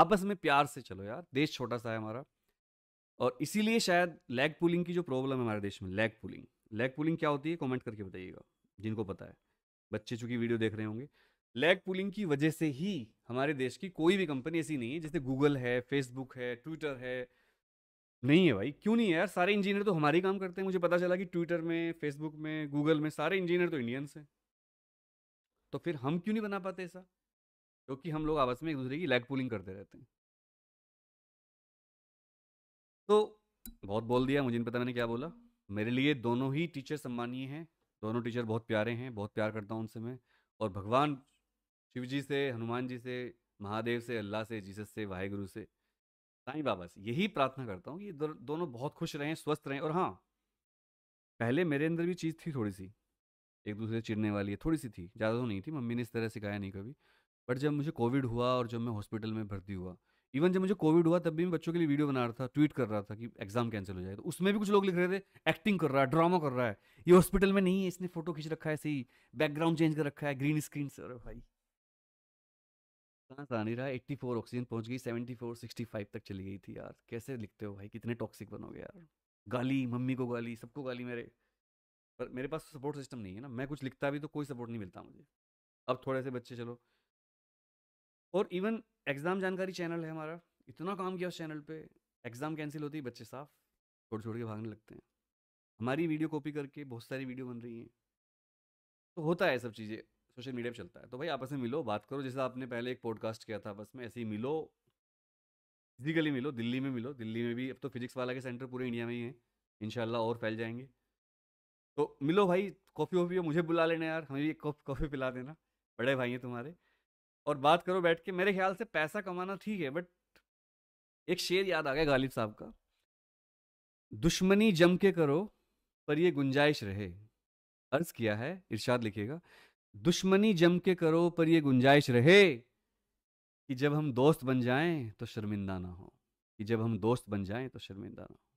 आपस में प्यार से चलो यार देश छोटा सा है हमारा और इसीलिए शायद लेग पुलिंग की जो प्रॉब्लम है हमारे देश में लेग पुलिंग लेग पुलिंग क्या होती है कमेंट करके बताइएगा जिनको पता है बच्चे चूंकि वीडियो देख रहे होंगे लेग पुलिंग की वजह से ही हमारे देश की कोई भी कंपनी ऐसी नहीं है जैसे गूगल है फेसबुक है ट्विटर है नहीं है भाई क्यों नहीं है यार सारे इंजीनियर तो हमारे ही काम करते हैं मुझे पता चला कि ट्विटर में फेसबुक में गूगल में सारे इंजीनियर तो इंडियंस हैं तो फिर हम क्यों नहीं बना पाते ऐसा क्योंकि हम लोग आपस में एक दूसरे की लेग पुलिंग करते रहते हैं तो बहुत बोल दिया मुझे नहीं पता मैंने क्या बोला मेरे लिए दोनों ही टीचर सम्मानीय हैं दोनों टीचर बहुत प्यारे हैं बहुत प्यार करता हूँ उनसे मैं और भगवान शिव जी से हनुमान जी से महादेव से अल्लाह से जीसस से वाहेगुरु से साईं बाबा से यही प्रार्थना करता हूँ ये दो, दोनों बहुत खुश रहें स्वस्थ रहें और हाँ पहले मेरे अंदर भी चीज़ थी थोड़ी सी एक दूसरे चिड़ने वाली है थोड़ी सी थी ज़्यादा तो नहीं थी मम्मी ने इस तरह सिखाया नहीं कभी बट जब मुझे कोविड हुआ और जब मैं हॉस्पिटल में भर्ती हुआ इवन जब मुझे कोविड हुआ तब भी मैं बच्चों के लिए वीडियो बना रहा था ट्वीट कर रहा था कि एग्जाम कैंसिल हो जाए तो उसमें भी कुछ लोग लिख रहे थे एक्टिंग कर रहा है ड्रामा कर रहा है ये हॉस्पिटल में नहीं है इसने फोटो खींच रखा है सही बैकग्राउंड चेंज कर रखा है ग्रीन स्क्रीन से अरे भाई कहाँ नहीं रहा एट्टी फोर ऑक्सीजन पहुँच गई सेवेंटी फोर सिक्सटी फाइव तक चली गई थी यार कैसे लिखते हो भाई कितने टॉक्सिक बनोगे यार गाली मम्मी को गाली सबको गाली मेरे पर मेरे पास तो सपोर्ट सिस्टम नहीं है ना मैं कुछ लिखता भी तो कोई सपोर्ट नहीं मिलता मुझे अब थोड़े से बच्चे चलो और इवन एग्ज़ाम जानकारी चैनल है हमारा इतना काम किया उस चैनल पे एग्ज़ाम कैंसिल होती है बच्चे साफ छोड़ छोड़ के भागने लगते हैं हमारी वीडियो कॉपी करके बहुत सारी वीडियो बन रही हैं तो होता है सब चीज़ें सोशल मीडिया पर चलता है तो भाई आपस में मिलो बात करो जैसे आपने पहले एक पॉडकास्ट किया था बस में ऐसे ही मिलो फिजिकली मिलो दिल्ली में मिलो दिल्ली में भी अब तो फिजिक्स वाला के सेंटर पूरे इंडिया में ही हैं इनशाला और फैल जाएंगे तो मिलो भाई कॉफ़ी वॉफ़ी मुझे बुला लेना यार हमें भी एक कॉफ़ी पिला देना बड़े भाई हैं तुम्हारे और बात करो बैठ के मेरे ख्याल से पैसा कमाना ठीक है बट एक शेर याद आ गया गालिब साहब का दुश्मनी जम के करो पर ये गुंजाइश रहे अर्ज किया है इरशाद लिखेगा दुश्मनी जम के करो पर ये गुंजाइश रहे कि जब हम दोस्त बन जाएं तो शर्मिंदा ना हो कि जब हम दोस्त बन जाएं तो शर्मिंदा ना हो